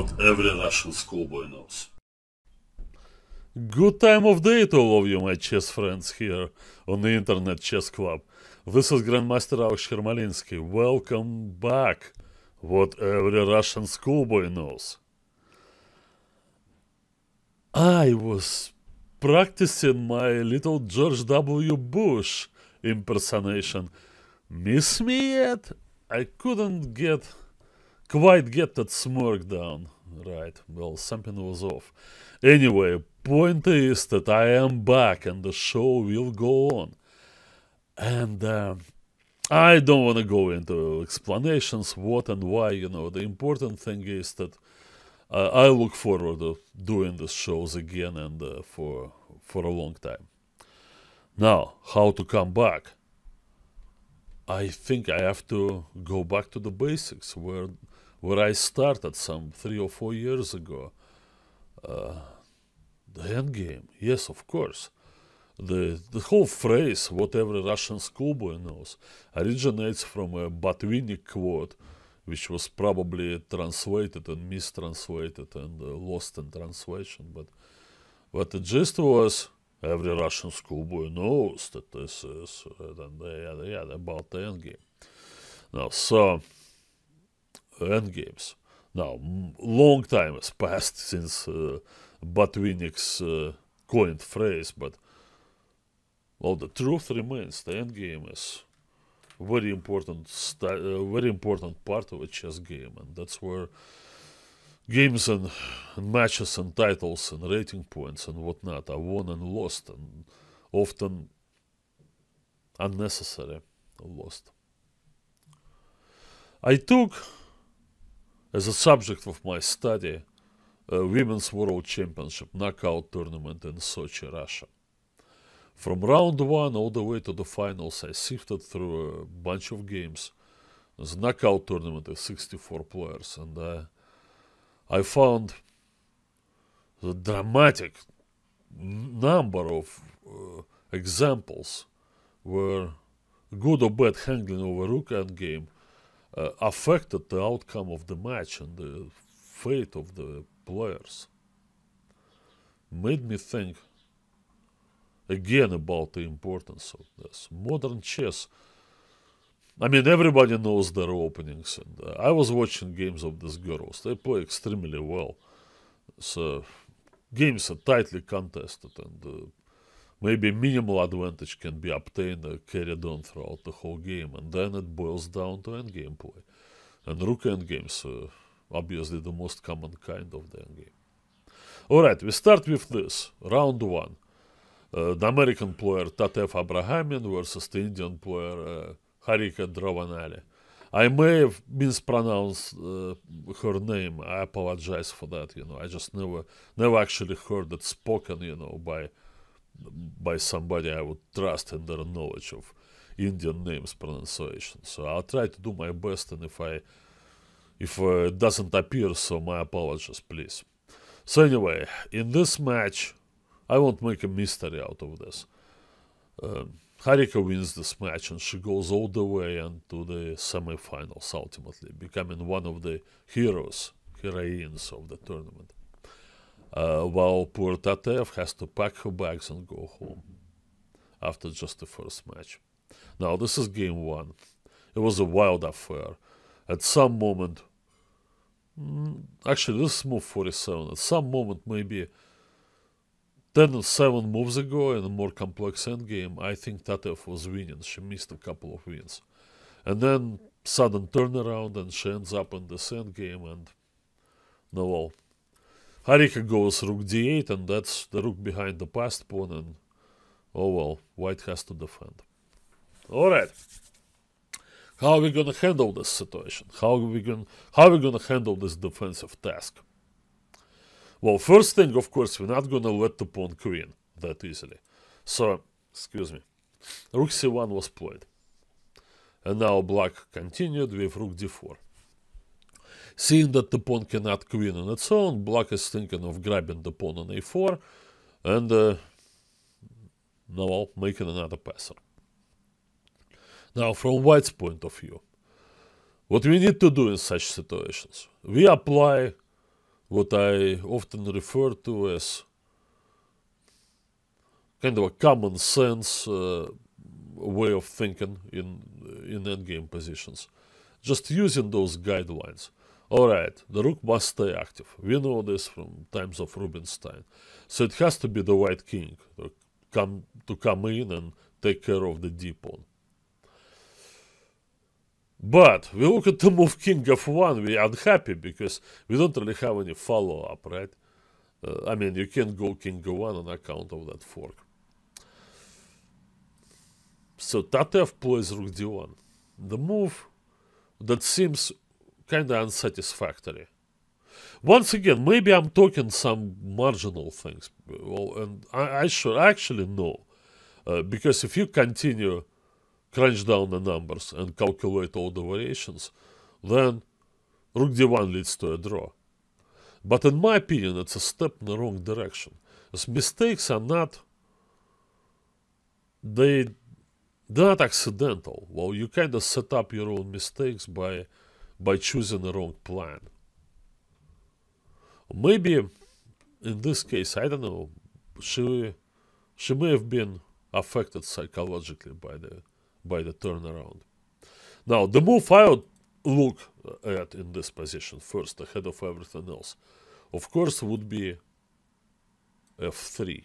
what every Russian schoolboy knows. Good time of day to all of you, my chess friends here on the Internet Chess Club. This is Grandmaster Alex Shermalinsky. Welcome back. What every Russian schoolboy knows. I was practicing my little George W. Bush impersonation. Miss me yet? I couldn't get quite get that smirk down. Right, well, something was off. Anyway, point is that I am back and the show will go on. And uh, I don't want to go into explanations what and why, you know. The important thing is that uh, I look forward to doing the shows again and uh, for for a long time. Now, how to come back? I think I have to go back to the basics where where I started some three or four years ago. Uh, the end game, yes, of course. The, the whole phrase, what every Russian schoolboy knows, originates from a Botvinnik quote, which was probably translated and mistranslated and uh, lost in translation. But, but the gist was every Russian schoolboy knows that this is uh, and, yeah, about the end game. Now, so End games. Now, long time has passed since uh, Botvinnik's uh, coined phrase, but well, the truth remains: the end game is very important, uh, very important part of a chess game, and that's where games and, and, matches and titles and rating points and whatnot are won and lost, and often unnecessary lost. I took as a subject of my study, Women's World Championship knockout tournament in Sochi, Russia. From round one all the way to the finals, I sifted through a bunch of games. It's knockout tournament is 64 players, and uh, I found the dramatic number of uh, examples where good or bad handling over rook endgame uh, affected the outcome of the match and the fate of the players. Made me think again about the importance of this. Modern chess. I mean, everybody knows their openings. And uh, I was watching games of these girls. They play extremely well. So games are tightly contested and uh, maybe minimal advantage can be obtained carried on throughout the whole game, and then it boils down to endgame play. And rook endgames, uh, obviously the most common kind of the endgame. Alright, we start with this, round 1. Uh, the American player Tatef Abrahamian versus the Indian player uh, Harika Dravanali. I may have mispronounced uh, her name. I apologize for that. You know, I just never, never actually heard it spoken. You know, by by somebody I would trust in their knowledge of Indian names pronunciation. So I'll try to do my best, and if I if uh, it doesn't appear, so my apologies, please. So anyway, in this match, I won't make a mystery out of this. Um, Harika wins this match and she goes all the way into the semifinals ultimately, becoming one of the heroes, heroines of the tournament. Uh, while poor Tatev has to pack her bags and go home after just the first match. Now, this is game one. It was a wild affair. At some moment, mm, actually, this is move 47. At some moment, maybe 10 or 7 moves ago in a more complex endgame, I think Tatev was winning. She missed a couple of wins. And then sudden turnaround and she ends up in this endgame and no all. Well, Harika goes rook d8, and that's the rook behind the passed pawn, and oh well, white has to defend. Alright. How are we gonna handle this situation? How are we gonna how are we gonna handle this defensive task? Well, first thing, of course, we're not gonna let the pawn queen that easily. So, excuse me. Rook c1 was played. And now black continued with rook d4. Seeing that the pawn cannot queen on its own, black is thinking of grabbing the pawn on a4 and uh, now I'll making another passer. Now from white's point of view, what we need to do in such situations, we apply what I often refer to as kind of a common sense uh, way of thinking in in endgame positions. Just using those guidelines. Alright, the rook must stay active. We know this from times of Rubinstein. So it has to be the white king to come, to come in and take care of the d pawn. But we look at the move king f1, we're unhappy because we don't really have any follow-up, right? Uh, I mean, you can't go king g1 on account of that fork. So Tatev plays rook d1. The move that seems kind of unsatisfactory. Once again, maybe I'm talking some marginal things, well, and I, I, should actually know, uh, because if you continue crunch down the numbers and calculate all the variations, then rook d1 leads to a draw. But in my opinion, it's a step in the wrong direction. As mistakes are not, they, they're not accidental. Well, you kind of set up your own mistakes by by choosing the wrong plan. Maybe in this case, I don't know, she she may have been affected psychologically by the by the turnaround. Now the move I would look at in this position first, ahead of everything else, of course would be f3.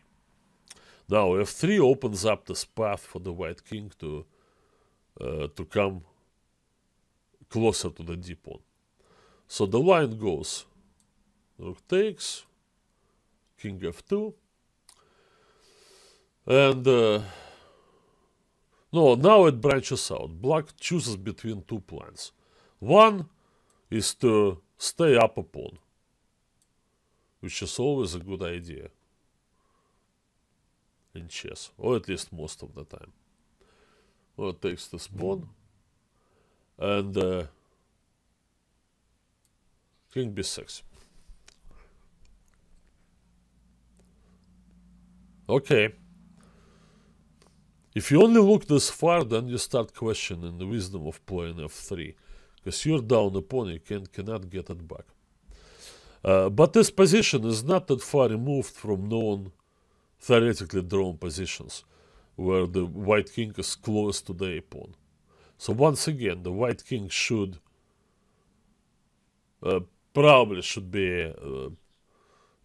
Now f3 opens up this path for the white king to uh, to come closer to the d pawn. So the line goes rook takes, king f2, and uh, no, now it branches out. Black chooses between two plans. One is to stay up a pawn, which is always a good idea in chess, or at least most of the time. Well, it takes this pawn and uh, king b6. Okay. If you only look this far, then you start questioning the wisdom of playing f3. Because you're down a pawn, you can, cannot get it back. Uh, but this position is not that far removed from known, theoretically drawn positions, where the white king is close to the a pawn. So once again, the White King should uh, probably should be uh,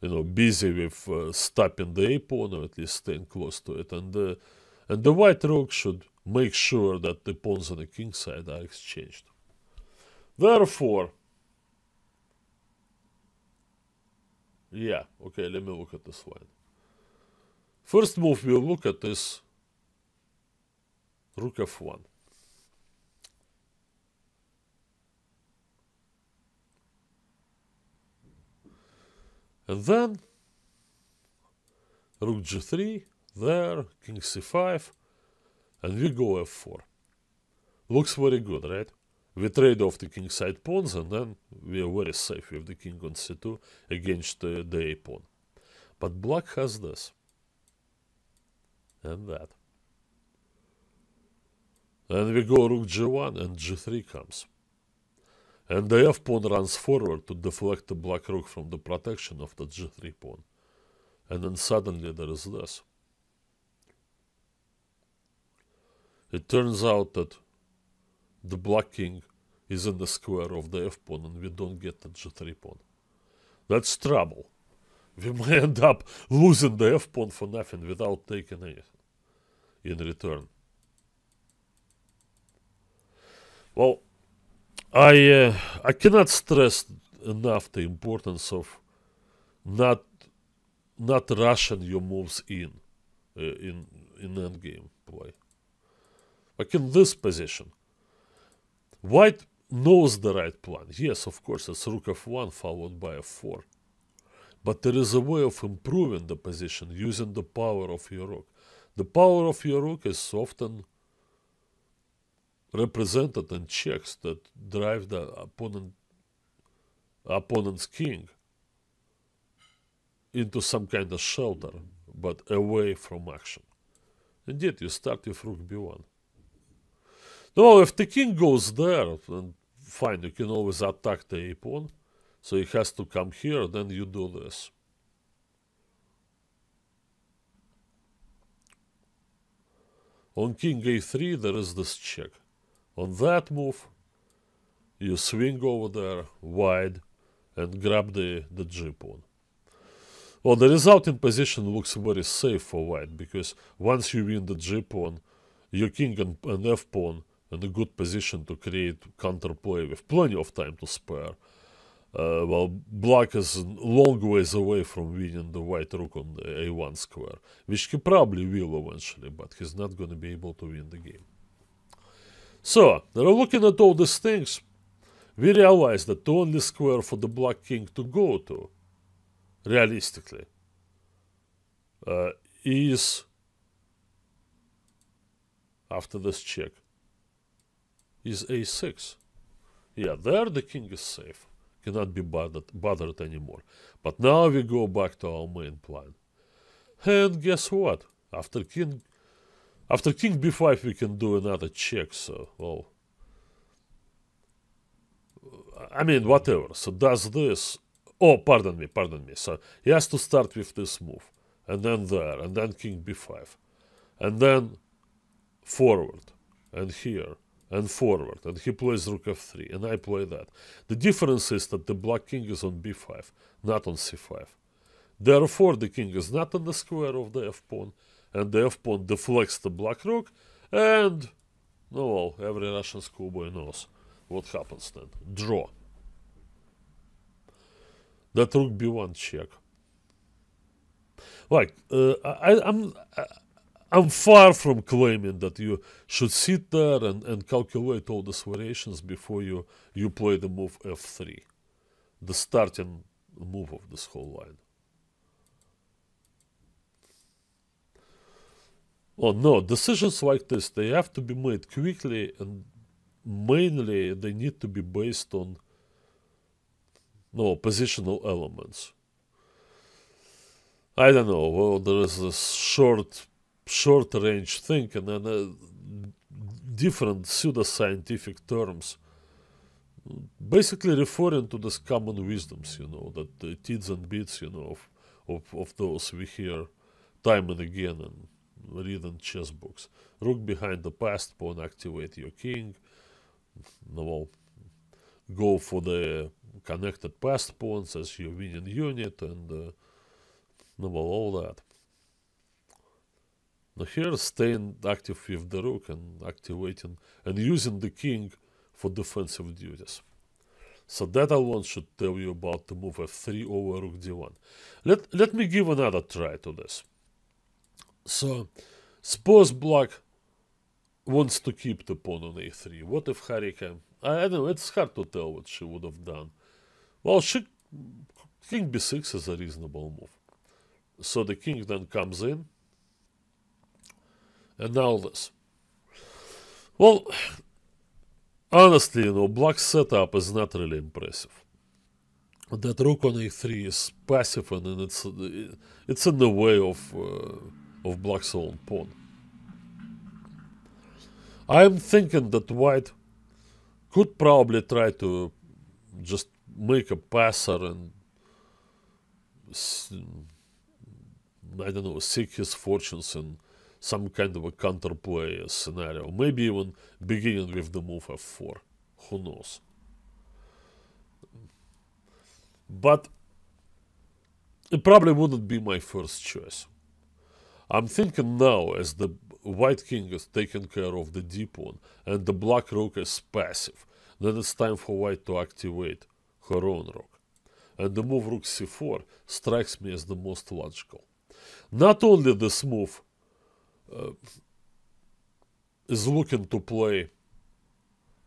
you know busy with uh, stopping the a pawn or at least staying close to it, and uh, and the White Rook should make sure that the pawns on the king side are exchanged. Therefore, yeah, okay, let me look at this line. First move we'll look at is rook f1. And then rook g3, there, king c5, and we go f4. Looks very good, right? We trade off the kingside pawns, and then we are very safe with the king on c2 against uh, the a pawn. But black has this. And that. And we go rook g1, and g3 comes and the f pawn runs forward to deflect the black rook from the protection of the g3 pawn. And then suddenly there is this. It turns out that the black king is in the square of the f pawn and we don't get the g3 pawn. That's trouble. We may end up losing the f pawn for nothing without taking anything in return. Well, I uh, I cannot stress enough the importance of not not rushing your moves in uh, in in endgame play. Like in this position, White knows the right plan. Yes, of course, it's rook f1 followed by a 4 But there is a way of improving the position using the power of your rook. The power of your rook is often represented in checks that drive the opponent opponent's king into some kind of shelter, but away from action. Indeed, you start with rook b1. Now, if the king goes there, then fine, you can always attack the a pawn, so he has to come here, then you do this. On king a3 there is this check. On that move, you swing over there wide and grab the, the G pawn. Well, the resulting position looks very safe for white because once you win the G pawn, your king and, and F pawn in a good position to create counterplay with plenty of time to spare. Uh, well, black is long ways away from winning the white rook on the a1 square, which he probably will eventually, but he's not going to be able to win the game. So, now looking at all these things, we realize that the only square for the Black King to go to, realistically, uh, is after this check is a6 yeah there the king is safe cannot be bothered, bothered anymore but now we go back to our main plan and guess what after king after king b5, we can do another check, so, well... I mean, whatever. So does this... Oh, pardon me, pardon me. So he has to start with this move. And then there, and then king b5. And then forward, and here, and forward. And he plays rook f3, and I play that. The difference is that the black king is on b5, not on c5. Therefore, the king is not on the square of the f-pawn, and the F-pawn deflects the black rook, and, no, well, every Russian schoolboy knows what happens then. Draw. That rook b1 check. Like, uh, I, I'm... I, am i am far from claiming that you should sit there and, and calculate all these variations before you, you play the move f3, the starting move of this whole line. Well, no, decisions like this, they have to be made quickly and mainly they need to be based on no positional elements. I don't know, well, there is this short, short range thing and then uh, different pseudoscientific terms basically referring to this common wisdoms, you know, that the uh, and bits, you know, of, of, of those we hear time and again and rhythm chess books. Rook behind the passed pawn, activate your king. Well, go for the connected passed pawns as your winning unit and uh, well, all that. Now here staying active with the rook and activating and using the king for defensive duties. So that alone should tell you about the move f3 over rook d1. Let, let me give another try to this. So suppose black wants to keep the pawn on a3. What if Harika... I, I don't know, it's hard to tell what she would have done. Well, she, king b6 is a reasonable move. So the king then comes in. And now this. Well, honestly, you know, black's setup is not really impressive. That rook on a3 is passive and it's, it's in the way of... Uh, of Black Soul pawn. I'm thinking that white could probably try to just make a passer and I don't know, seek his fortunes in some kind of a counterplay scenario. Maybe even beginning with the move f4. Who knows? But it probably wouldn't be my first choice. I'm thinking now as the white king is taking care of the deep one and the black rook is passive, then it's time for white to activate her own rook. And the move rook c4 strikes me as the most logical. Not only this move uh, is looking to play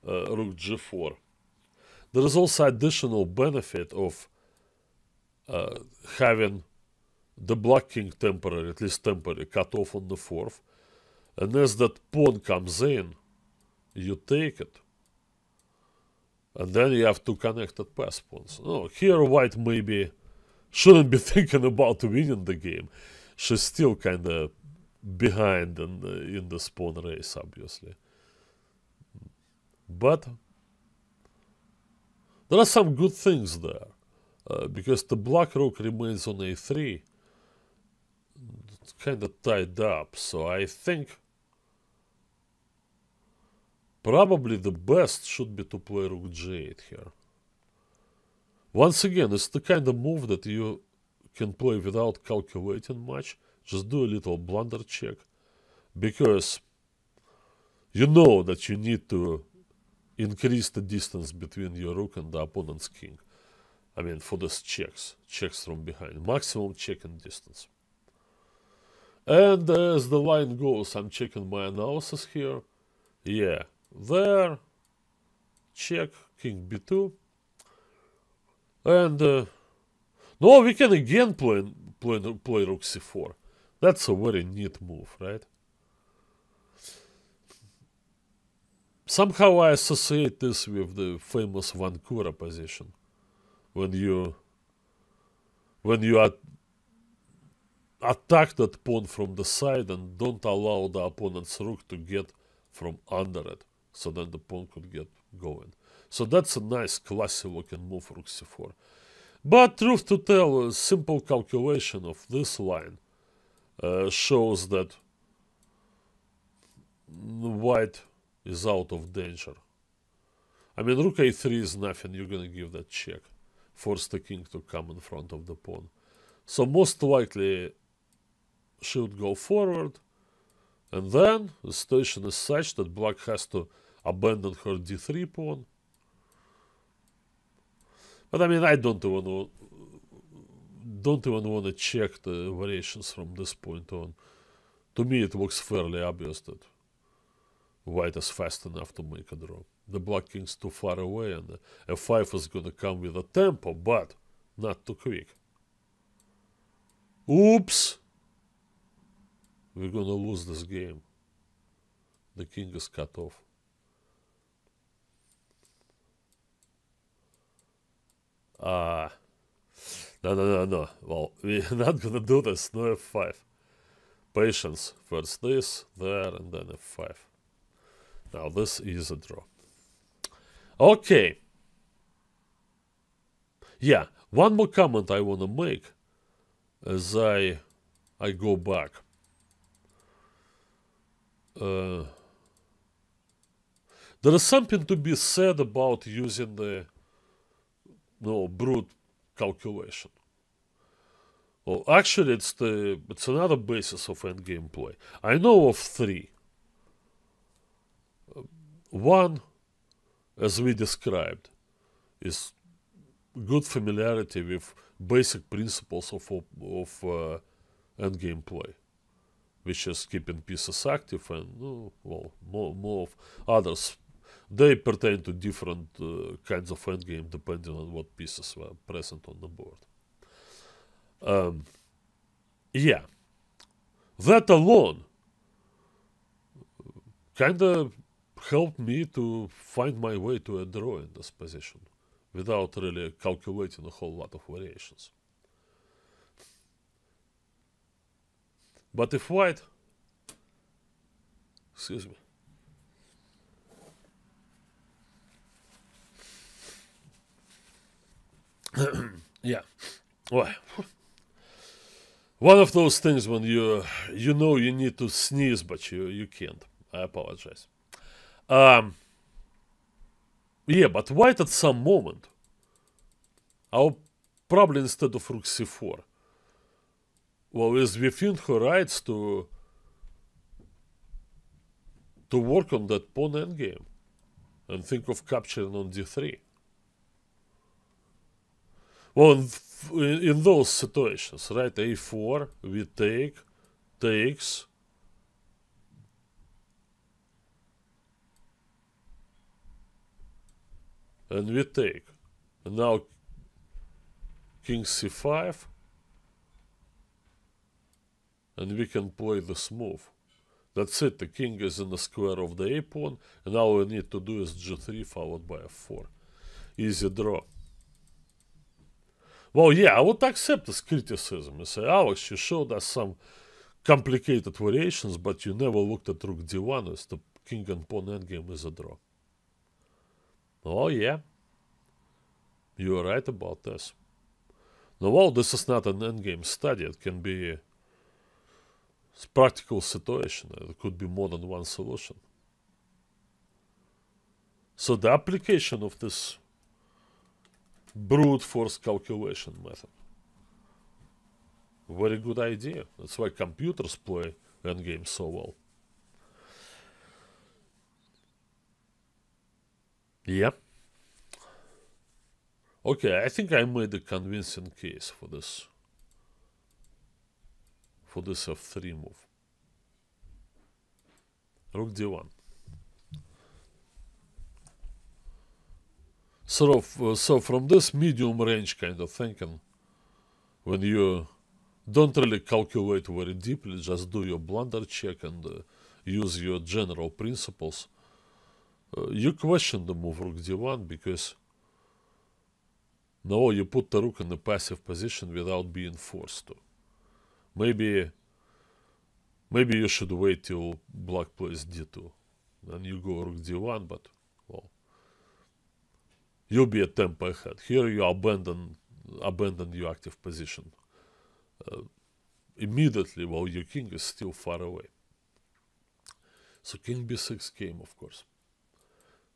uh, rook g4, there is also additional benefit of uh, having the black king temporary, at least temporary, cut off on the 4th. And as that pawn comes in, you take it. And then you have two connected pass pawns. Oh, here white maybe shouldn't be thinking about winning the game. She's still kind of behind in the, in the spawn race, obviously. But there are some good things there. Uh, because the black rook remains on a3 kind of tied up, so I think probably the best should be to play rook g8 here. Once again, it's the kind of move that you can play without calculating much. Just do a little blunder check because you know that you need to increase the distance between your rook and the opponent's king. I mean, for those checks, checks from behind, maximum checking distance. And as the line goes, I'm checking my analysis here. Yeah, there, check, king b2. And, uh, no, we can again play, play, play rook c4. That's a very neat move, right? Somehow I associate this with the famous Vancouver position. When you, when you are attack that pawn from the side and don't allow the opponent's rook to get from under it. So then the pawn could get going. So that's a nice classy looking move rook c4. But truth to tell, a simple calculation of this line uh, shows that white is out of danger. I mean, rook a3 is nothing, you're gonna give that check. Force the king to come in front of the pawn. So most likely should go forward. And then the situation is such that black has to abandon her d3 pawn. But I mean, I don't even want, don't even want to check the variations from this point on. To me, it looks fairly obvious that white is fast enough to make a draw. The black king's too far away, and f5 is going to come with a tempo, but not too quick. Oops! We're going to lose this game. The king is cut off. Ah. Uh, no, no, no, no. Well, we're not going to do this. No f5. Patience. First this, there, and then f5. Now, this is a draw. Okay. Yeah, one more comment I want to make as I I go back. Uh, there is something to be said about using the you know, brute calculation. Well, actually, it's the it's another basis of endgame play. I know of three. One, as we described, is good familiarity with basic principles of of uh, endgame play which is keeping pieces active and uh, well more, more of others they pertain to different uh, kinds of endgame depending on what pieces were present on the board um, yeah that alone uh, kind of helped me to find my way to a draw in this position without really calculating a whole lot of variations But if white, excuse me, yeah, why? one of those things when you you know you need to sneeze but you you can't. I apologize. Um, yeah, but white at some moment. I'll probably instead of rook c4 well, it's within her rights to to work on that pawn endgame and think of capturing on d3. Well, in, in those situations, right, a4, we take, takes, and we take. And now king c5 and we can play this move. That's it, the king is in the square of the a-pawn, and all we need to do is g3 followed by f4. Easy draw. Well, yeah, I would accept this criticism. You say, Alex, you showed us some complicated variations, but you never looked at rook d1 as the king and pawn endgame is a draw. Oh, yeah. You are right about this. Now, well, this is not an endgame study, it can be practical situation. Eh? There could be more than one solution. So the application of this brute force calculation method, very good idea. That's why computers play endgame so well. Yeah. Okay, I think I made a convincing case for this for the F 3 move. Rook d1. So, uh, so from this medium range kind of thinking, when you don't really calculate very deeply, just do your blunder check and uh, use your general principles, uh, you question the move rook d1 because now you put the rook in a passive position without being forced to. Maybe maybe you should wait till black plays d2. Then you go rook d1, but well you'll be a tempo ahead. Here you abandon abandon your active position. Uh, immediately while your king is still far away. So king b6 came, of course.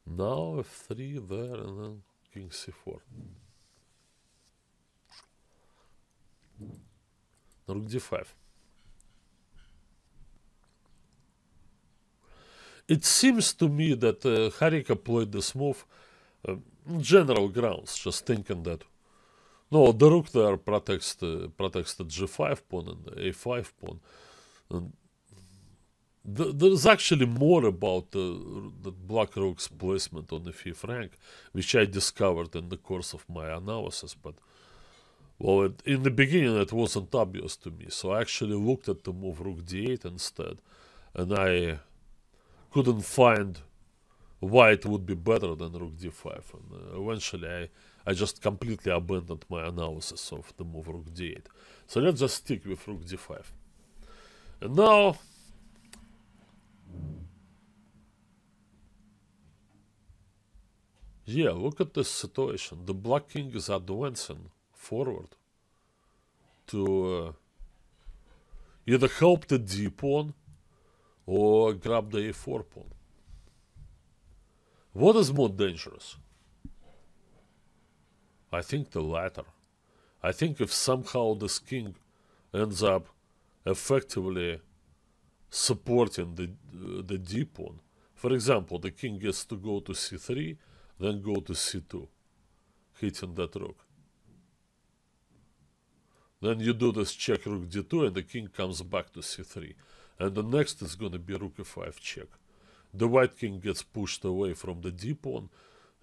Now f3 there and then king c4 d5. It seems to me that uh, played this move uh, general grounds, just thinking that no, the rook there protects protects the g5 pawn and the a5 pawn. And th there's actually more about uh, the black rook's placement on the fifth rank, which I discovered in the course of my analysis, but well, it, in the beginning it wasn't obvious to me, so I actually looked at the move rook d8 instead, and I couldn't find why it would be better than rook d5, and uh, eventually I, I just completely abandoned my analysis of the move rook d8. So let's just stick with rook d5. And now... Yeah, look at this situation. The black king is advancing forward to uh, either help the d pawn or grab the a4 pawn. What is more dangerous? I think the latter. I think if somehow this king ends up effectively supporting the, uh, the d pawn, for example, the king gets to go to c3, then go to c2, hitting that rook. Then you do this check rook d2 and the king comes back to c3. And the next is going to be rook e5 check. The white king gets pushed away from the d-pawn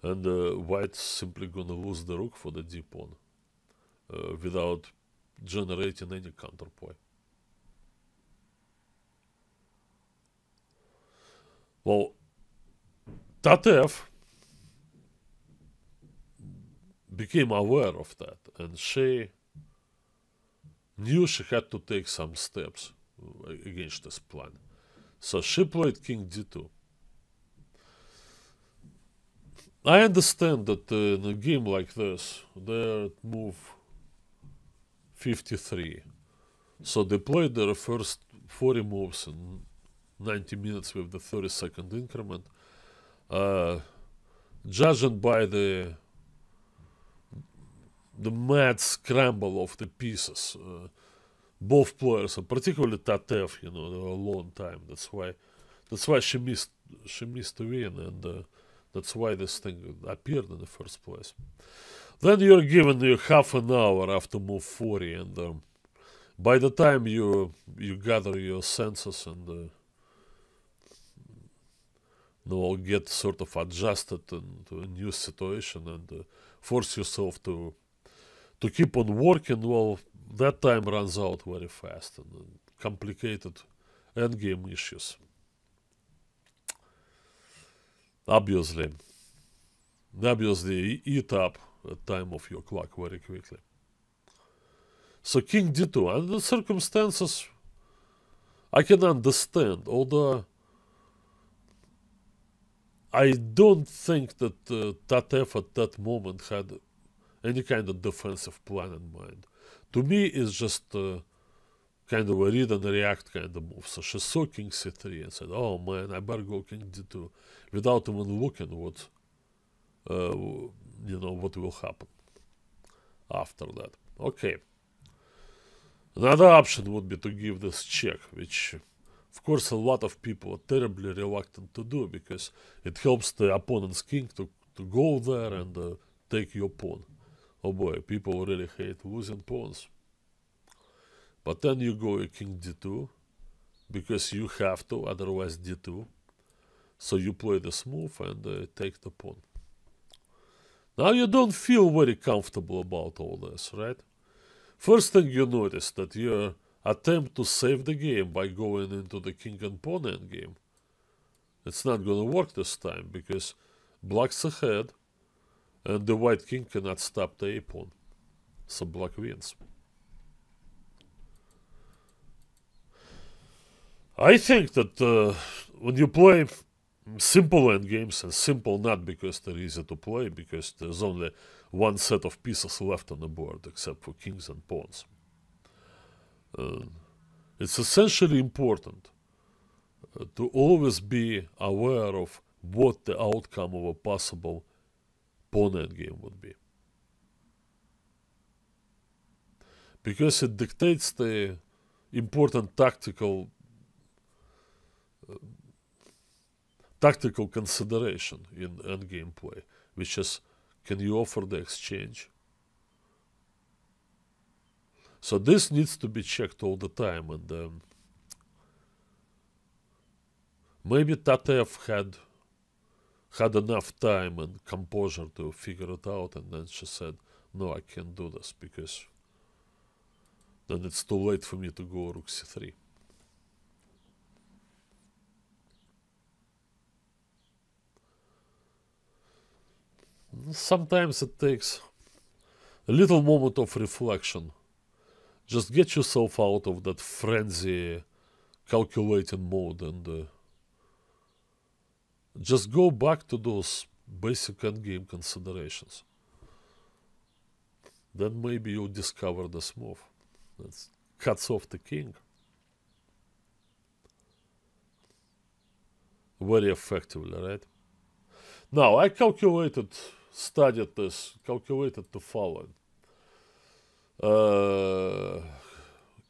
and uh, white simply going to lose the rook for the d-pawn uh, without generating any counterplay. Well, Tatev became aware of that and she knew she had to take some steps uh, against this plan. So she played king d2. I understand that uh, in a game like this, they move 53. So they played their first 40 moves in 90 minutes with the 30 second increment. Uh, judging by the the mad scramble of the pieces. Uh, both players, and particularly Tatev, you know, a long time. That's why, that's why she missed she missed the win, and uh, that's why this thing appeared in the first place. Then you're given you uh, half an hour after move 40, and um, by the time you you gather your senses and uh, you know, get sort of adjusted to a new situation and uh, force yourself to to keep on working, well, that time runs out very fast and uh, complicated endgame issues. Obviously, obviously eat up the time of your clock very quickly. So king d2, and the circumstances I can understand, although I don't think that uh, that effort, that moment had any kind of defensive plan in mind. To me, it's just uh, kind of a read and react kind of move. So she saw king c3 and said, oh man, I better go king d2 without even looking what, uh, you know, what will happen after that. Okay. Another option would be to give this check, which of course a lot of people are terribly reluctant to do because it helps the opponent's king to, to go there and uh, take your pawn oh boy, people really hate W's and pawns. But then you go a king d2, because you have to, otherwise d2. So you play this move and uh, take the pawn. Now you don't feel very comfortable about all this, right? First thing you notice that your uh, attempt to save the game by going into the king and pawn endgame, it's not going to work this time because black's ahead, and uh, the White King cannot stop the A-pawn. So black wins. I think that uh, when you play simple endgames, and simple not because they're easy to play, because there's only one set of pieces left on the board, except for kings and pawns. Uh, it's essentially important uh, to always be aware of what the outcome of a possible opponent game would be. Because it dictates the important tactical uh, tactical consideration in endgame play, which is can you offer the exchange? So this needs to be checked all the time and um, maybe Tatev had had enough time and composure to figure it out, and then she said, "No, I can't do this because then it's too late for me to go rook c3." Sometimes it takes a little moment of reflection. Just get yourself out of that frenzy calculating mode and uh, just go back to those basic endgame considerations. Then maybe you discover this move that cuts off the king. Very effectively, right? Now, I calculated, studied this, calculated the following. Uh,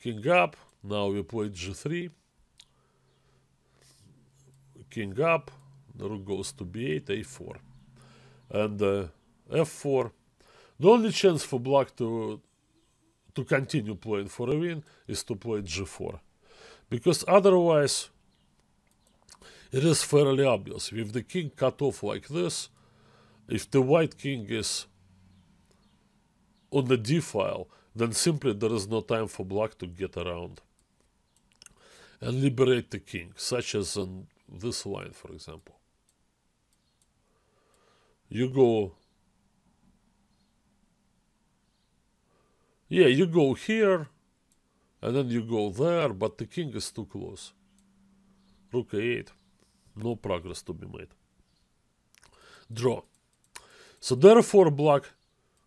king up, now we play g3. King up, the rook goes to b8, a4. And uh, f4. The only chance for black to to continue playing for a win is to play g4. Because otherwise, it is fairly obvious. With the king cut off like this, if the white king is on the d file, then simply there is no time for black to get around and liberate the king, such as on this line, for example you go yeah you go here and then you go there but the king is too close rook a8 no progress to be made draw so therefore black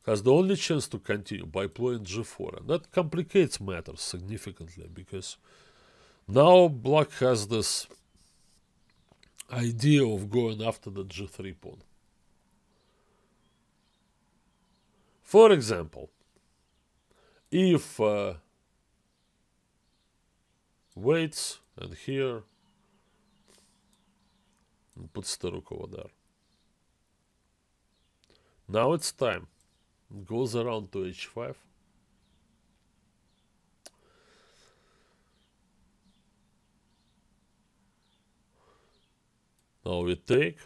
has the only chance to continue by playing g4 and that complicates matters significantly because now black has this idea of going after the g3 pawn For example, if uh, weights and here put Staruk over there. Now it's time. It goes around to h5. Now we take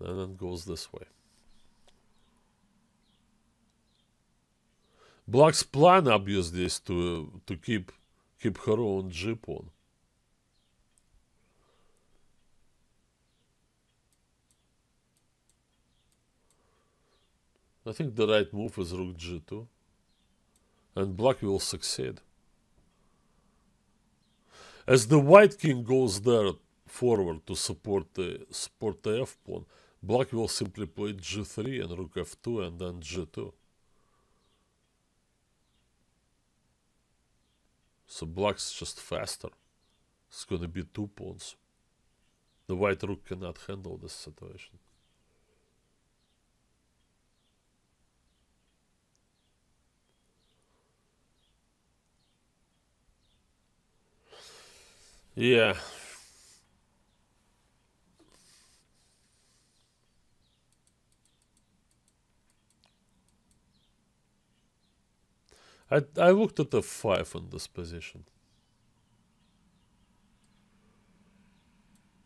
and then goes this way. Black's plan obvious is to to keep keep her own Jeep on. I think the right move is rook g2. And black will succeed. As the white king goes there forward to support the support the f pawn, black will simply play g3 and rook f2 and then g2. So black's just faster. It's gonna be two pawns. The white rook cannot handle this situation. Yeah. I, I looked at the 5 in this position.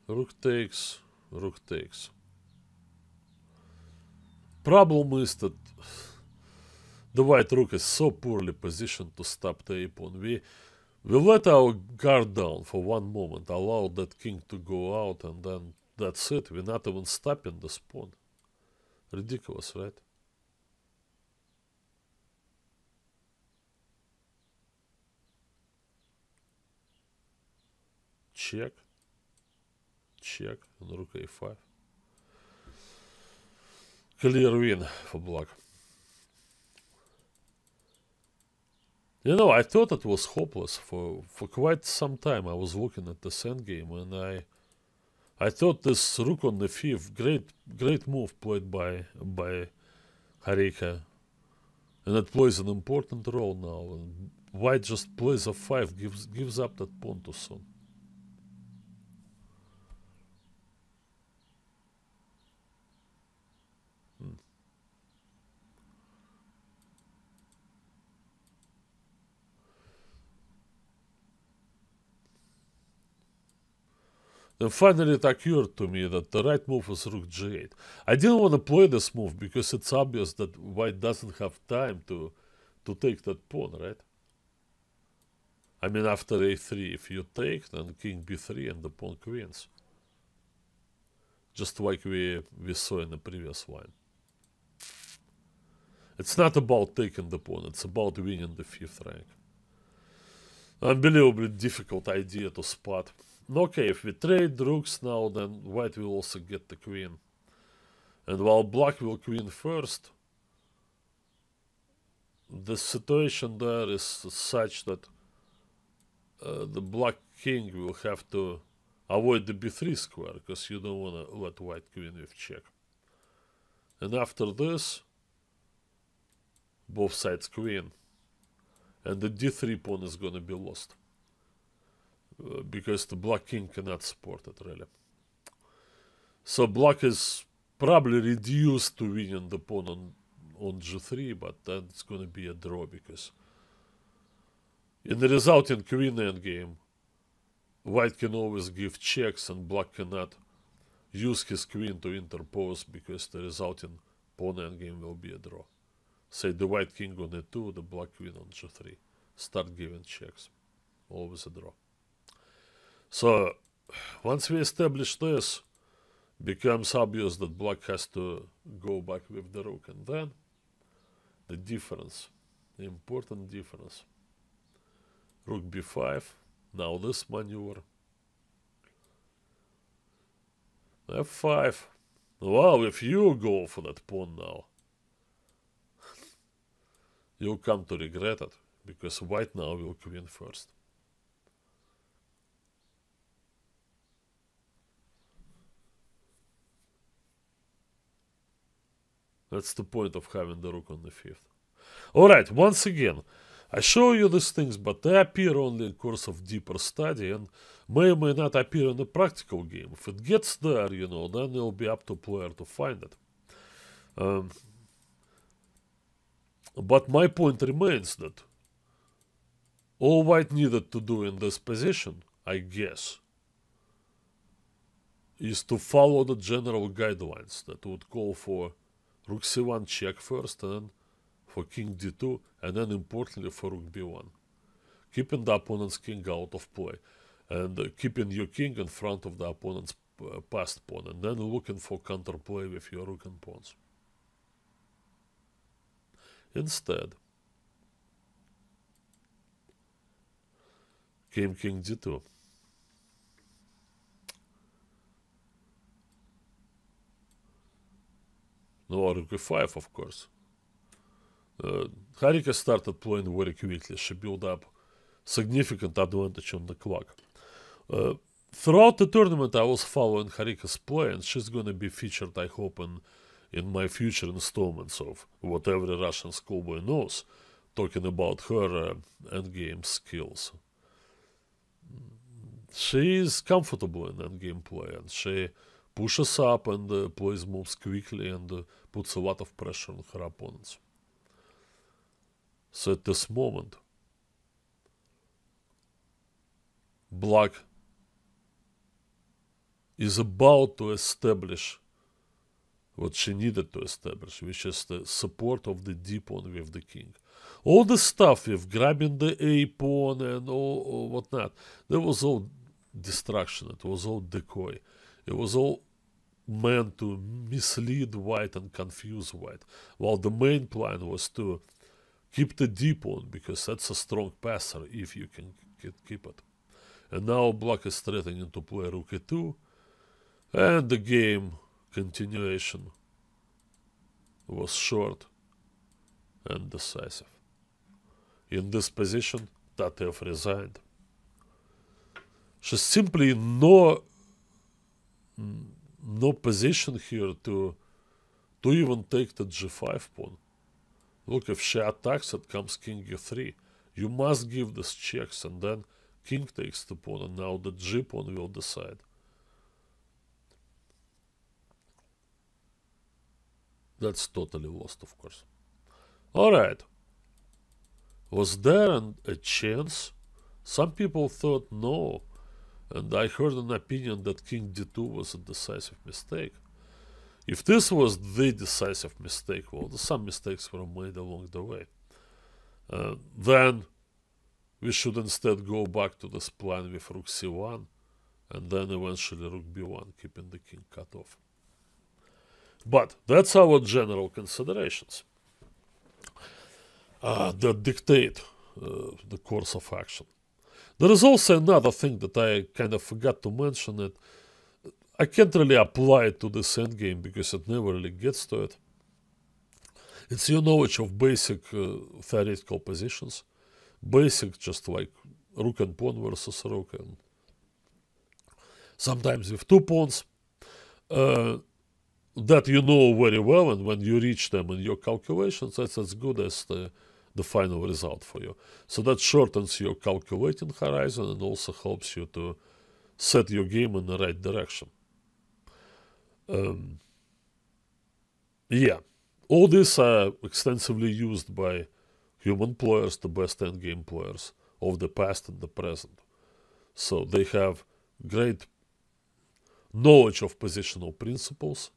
Rook takes, rook takes. Problem is that the white rook is so poorly positioned to stop the pawn. We, we let our guard down for one moment, allowed that king to go out, and then that's it. We're not even stopping the pawn. Ridiculous, right? Check. Check. And rook a5. Clear win for black. You know, I thought it was hopeless for, for quite some time. I was looking at this endgame and I I thought this rook on the fifth, great great move played by by Harika. And it plays an important role now. white just plays a five, gives gives up that pawn too soon. Then finally it occurred to me that the right move was rook g8. I didn't want to play this move because it's obvious that white doesn't have time to, to take that pawn, right? I mean after a3 if you take then king b3 and the pawn queens. Just like we, we saw in the previous one. It's not about taking the pawn, it's about winning the fifth rank. Unbelievably difficult idea to spot okay, if we trade rooks now, then white will also get the queen. And while black will queen first, the situation there is such that uh, the black king will have to avoid the b3 square, because you don't want to let white queen with check. And after this, both sides queen. And the d3 pawn is going to be lost. Uh, because the Black King cannot support it really. So Black is probably reduced to winning the pawn on, on g3, but that's going to be a draw because in the resulting queen endgame, White can always give checks and Black cannot use his queen to interpose because the resulting pawn endgame will be a draw. Say the white king on e2, the black queen on g3. Start giving checks. Always a draw. So once we establish this, becomes obvious that black has to go back with the rook. And then the difference, the important difference. Rook b5, now this maneuver. f5. Wow, if you go for that pawn now, you'll come to regret it, because white now will queen first. That's the point of having the rook on the fifth. Alright, once again, I show you these things, but they appear only in course of deeper study and may or may not appear in a practical game. If it gets there, you know, then it'll be up to player to find it. Um, but my point remains that all white needed to do in this position, I guess, is to follow the general guidelines that would call for rook c1 check first and then for king d2 and then importantly for rook b1. Keeping the opponent's king out of play and uh, keeping your king in front of the opponent's uh, passed pawn and then looking for counterplay with your rook and pawns. Instead, came king d2. or g5 of course. Uh, Harika started playing very quickly, she built up significant advantage on the clock. Uh, throughout the tournament I was following Harika's play and she's gonna be featured I hope in, in my future installments of what every Russian schoolboy knows, talking about her uh, endgame skills. She is comfortable in endgame play and she push us up and uh, boy moves quickly and uh, puts a lot of pressure on her opponents. So at this moment, black is about to establish what she needed to establish, which is the support of the d pawn with the king. All the stuff with grabbing the a pawn and all, all whatnot, that was all distraction, it was all decoy, it was all meant to mislead white and confuse white, while the main plan was to keep the deep one because that's a strong passer if you can keep it. And now black is threatening to play rook e2 and the game continuation was short and decisive. In this position, Tatev resigned. She simply no no position here to to even take the g5 pawn. Look, if she attacks, it comes king e3. You must give this checks, and then king takes the pawn, and now the g pawn will decide. That's totally lost, of course. Alright. Was there an, a chance? Some people thought no and I heard an opinion that King d2 was a decisive mistake. If this was the decisive mistake, well, some mistakes were made along the way, uh, then we should instead go back to this plan with rook c1 and then eventually rook b1, keeping the king cut off. But that's our general considerations uh, that dictate uh, the course of action. There is also another thing that I kind of forgot to mention it. I can't really apply it to this endgame because it never really gets to it. It's your knowledge of basic uh, theoretical positions. Basic, just like rook and pawn versus rook, and sometimes with two pawns. Uh, that you know very well, and when you reach them in your calculations, that's as good as the the final result for you. So that shortens your calculating horizon and also helps you to set your game in the right direction. Um, yeah, all these are extensively used by human players, the best endgame players of the past and the present. So they have great knowledge of positional principles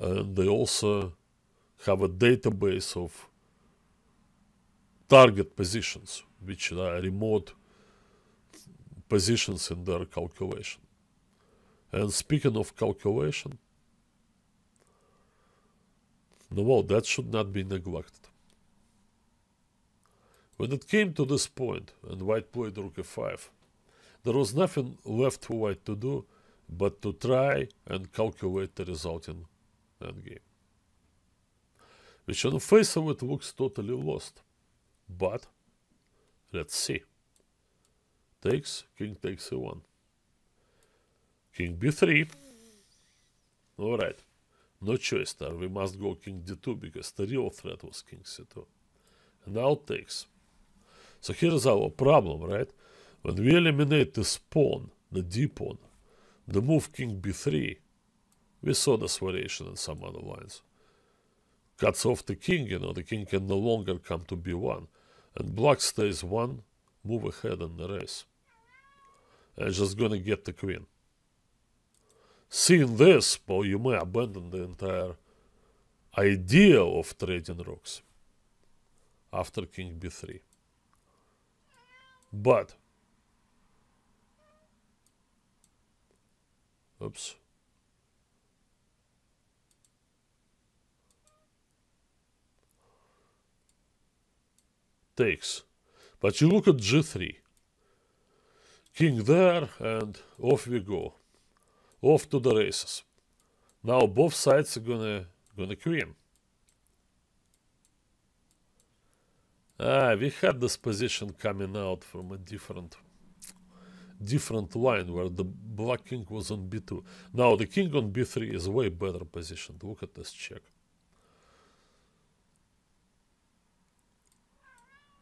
and they also have a database of target positions, which are uh, remote positions in their calculation. And speaking of calculation, no, that should not be neglected. When it came to this point, and white played rook 5 there was nothing left for white to do but to try and calculate the resulting endgame. Which on face of it looks totally lost. But let's see. Takes, king takes a one King b3. Alright. No choice there. We must go king d2 because the real threat was king c2. And now takes. So here's our problem, right? When we eliminate this pawn, the d pawn, the move king b3, we saw this variation in some other lines. Cuts off the king, you know, the king can no longer come to b1 and black stays 1, move ahead and race. I'm just gonna get the queen. Seeing this, well, you may abandon the entire idea of trading rooks after king b3. But, oops, takes. But you look at g3. King there, and off we go. Off to the races. Now both sides are gonna gonna queen. Ah, we had this position coming out from a different different line where the black king was on b2. Now the king on b3 is way better positioned. Look at this check.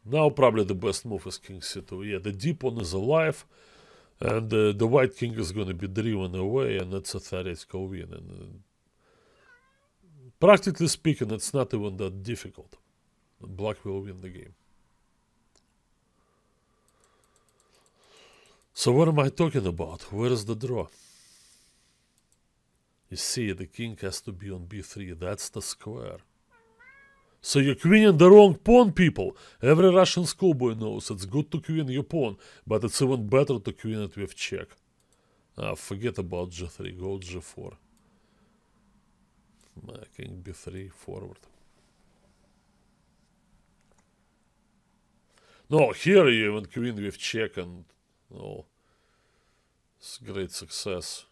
Now probably the best move is king c2. Yeah, the deep one is alive, and uh, the white king is going to be driven away, and that's a theoretical win. And uh, practically speaking, it's not even that difficult. Black will win the game. So what am I talking about? Where is the draw? You see, the king has to be on b3. That's the square. So you're queening the wrong pawn, people! Every Russian schoolboy knows it's good to queen your pawn, but it's even better to queen it with check. Ah, forget about g3, go g4. King b3, forward. No, here you even queen with check and... Oh, it's great success.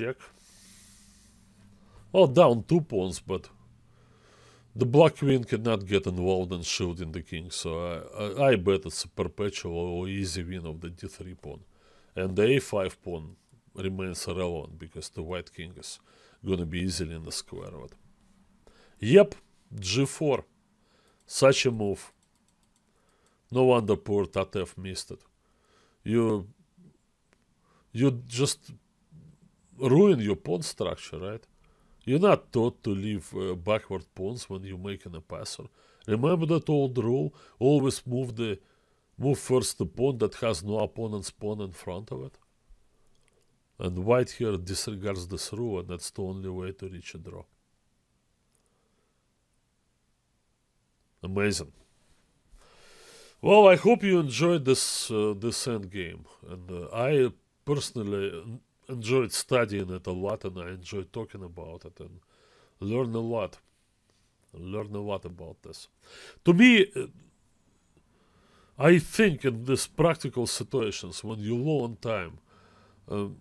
check. Well, down two pawns, but the black queen cannot get involved and shooting the king, so I, I, I bet it's a perpetual or easy win of the d3 pawn. And the a5 pawn remains irrelevant because the white king is gonna be easily in the square root. Yep, g4. Such a move. No wonder poor Tatev missed it. You you just ruin your pawn structure, right? You're not taught to leave uh, backward pawns when you're making a passer. Remember that old rule? Always move the move first the pawn that has no opponent's pawn in front of it. And white here disregards this rule, and that's the only way to reach a draw. Amazing. Well, I hope you enjoyed this uh, this end game, and uh, I personally enjoyed studying it a lot and I enjoyed talking about it and learn a lot. Learn a lot about this. To me, I think in these practical situations when you're low on time, um,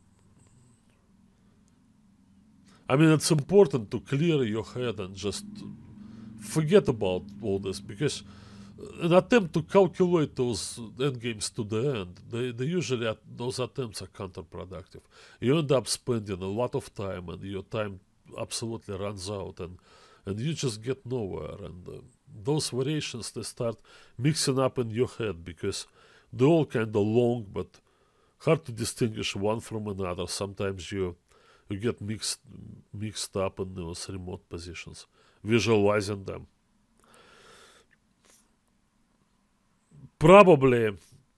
I mean, it's important to clear your head and just forget about all this because an attempt to calculate those endgames to the end, they, they usually at, those attempts are counterproductive. You end up spending a lot of time, and your time absolutely runs out, and and you just get nowhere. And uh, those variations they start mixing up in your head because they're all kind of long, but hard to distinguish one from another. Sometimes you you get mixed mixed up in those remote positions, visualizing them. probably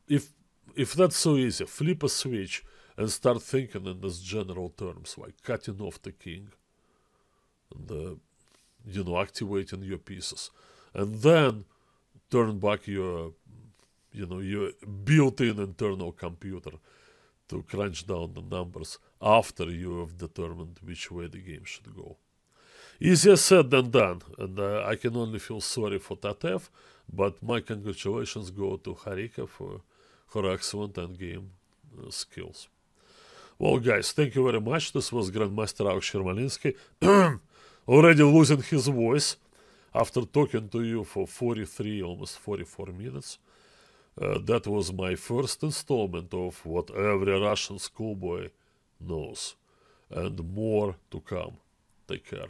if if that's so easy, flip a switch and start thinking in these general terms, like cutting off the king, and uh, you know activating your pieces, and then turn back your you know your built-in internal computer to crunch down the numbers after you have determined which way the game should go. Easier said than done, and uh, I can only feel sorry for Tatev but my congratulations go to Harika for her excellent endgame uh, skills. Well, guys, thank you very much. This was Grandmaster Auk Shermalinsky. Already losing his voice after talking to you for 43, almost 44 minutes. Uh, that was my first installment of what every Russian schoolboy knows. And more to come. Take care.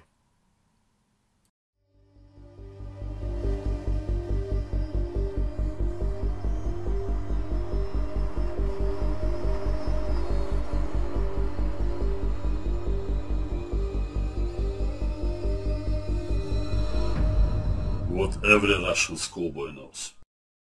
What every Russian schoolboy knows.